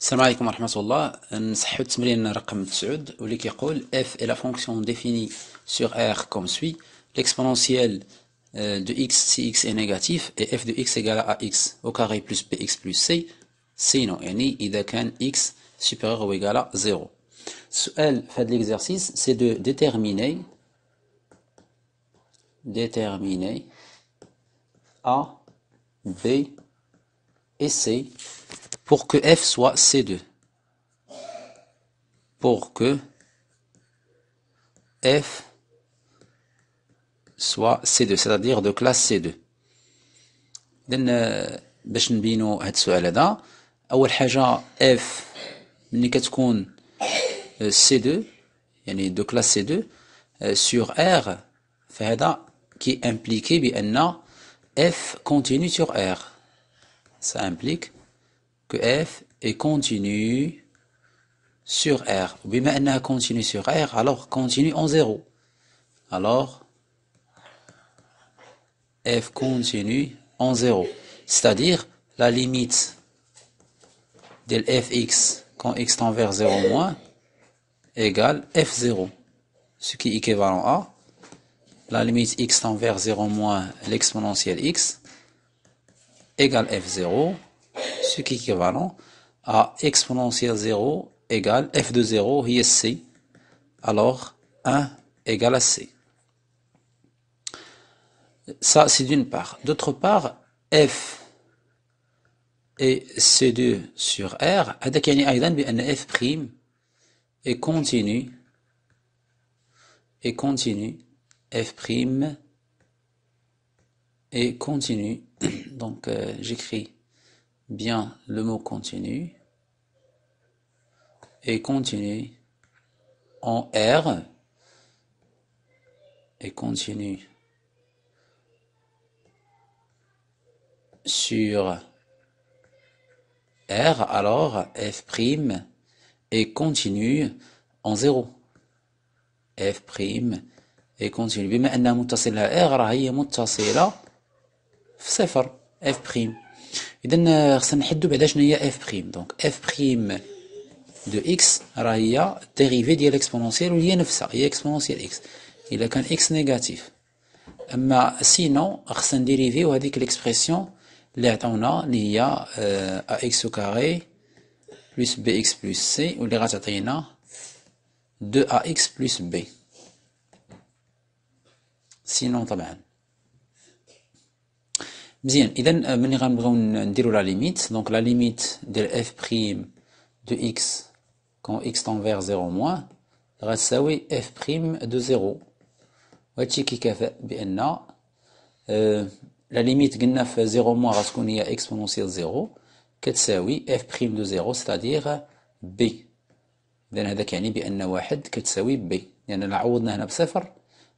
السلام عليكم ورحمة الله نصحو التمرين رقم 9 واللي كيقول f est la fonction définie sur r comme suit l'exponentielle euh, de x si x est négatif et f de x égale à x au carré plus bx plus c sinon يعني إذا كان x supérieur ou égal à 0 السؤال fait هذا l'exercice c'est de déterminer déterminer a b et c pour que f soit C2. Pour que f soit C2, c'est-à-dire de classe C2. donc euh, باش نبينو هاد السؤال هذا أول حاجة f ملي كتكون C2 يعني دو كلاس C2 sur R فهذا qui implique que f continue sur R ça implique que f est continue sur R. maintenant continue sur R, alors continue en 0. Alors, f continue en 0. C'est-à-dire, la limite de fx quand x tend vers 0 moins égale f0. Ce qui est équivalent à la limite x tend vers 0 moins l'exponentielle x égale f0 ce qui est équivalent à exponentielle 0 égale f de 0 est c. Alors 1 égale à c. Ça, c'est d'une part. D'autre part, f et c2 sur r, f prime f' est continu et continue f' et continue donc euh, j'écris bien le mot continue et continue en R et continue sur R, alors F' prime et continue en 0. F' prime et continue. بما أنها متصلة R راهي متصلة في صفر F'. prime. اذا خصنا نحدو بعدا شنو هي اف بريم دونك اف بريم دو اكس راه هي الديريفي ديال اكسبونونسيال وهي نفسها هي اكسبونونسيال اكس الا كان اكس نيجاتيف اما سينو خصنا نديريفيو هذيك ليكسبرسيون اللي عطاونا اللي هي اه ا اكس كاري بلس بي اكس بلس سي واللي غتعطينا دو ا اكس بلس بي سينو طبعا مزيان اذا آه، ملي غنبغيو نديرو لا ليميت دونك لا ليميت ديال اف بريم دو اكس كون اكس طون فيغ زيرو موان غتساوي اف بريم دو زيرو وهادشي كيكافئ بان لا ليميت قلنا في زيرو موان غتكون هي اكسبونونسيال زيرو كتساوي اف بريم دو زيرو ستادير بي اذا هذا كيعني بان واحد كتساوي بي لان يعني عوضنا هنا بصفر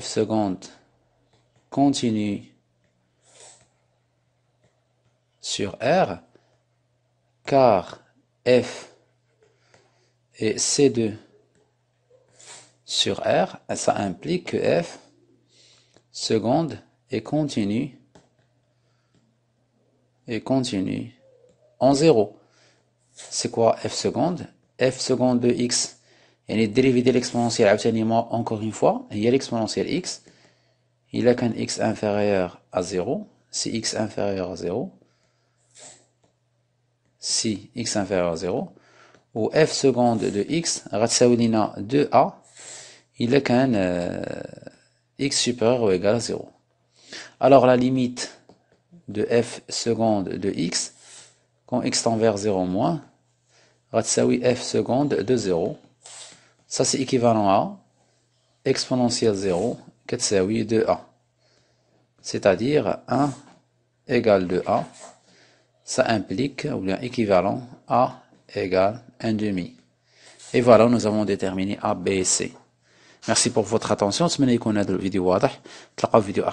f seconde continue sur R, car f et C2 sur R, ça implique que f seconde est continue et continue en zéro. C'est quoi f seconde f seconde de x et les dérivés de l'exponentiel, obtenez-moi encore une fois, il y a l'exponentiel x, il n'y a qu'un x inférieur à 0, si x inférieur à 0, si x inférieur à 0, ou f seconde de x, ratsawi a 2a, il n'y a qu'un, x supérieur ou égal à 0. Alors, la limite de f seconde de x, quand x tend vers 0 moins, ratsaoui f seconde de 0, ça, c'est équivalent à exponentielle 0, 2a. C'est-à-dire 1 égale 2a. Ça implique, ou bien équivalent, a égale 1 demi. Et voilà, nous avons déterminé a, b et c. Merci pour votre attention. J'espère qu'on a vidéo vidéo